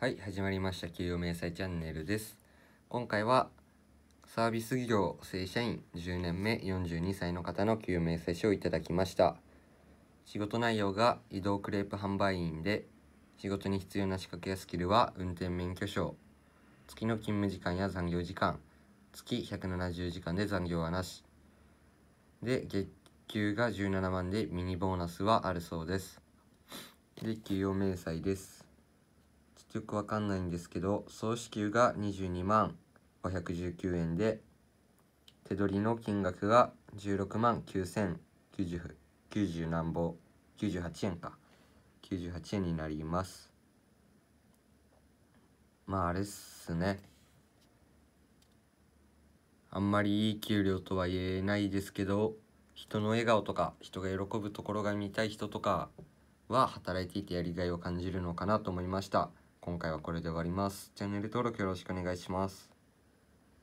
はい始まりました給与明細チャンネルです今回はサービス業正社員10年目42歳の方の給与明細書をいただきました仕事内容が移動クレープ販売員で仕事に必要な資格やスキルは運転免許証月の勤務時間や残業時間月170時間で残業はなしで月給が17万でミニボーナスはあるそうですで給与明細ですよくわかんないんですけど総支給が22万519円で手取りの金額が16万9090何ぼ98円か98円になりますまああれっすねあんまりいい給料とは言えないですけど人の笑顔とか人が喜ぶところが見たい人とかは働いていてやりがいを感じるのかなと思いました。今回はこれで終わります。チャンネル登録よろしくお願いします。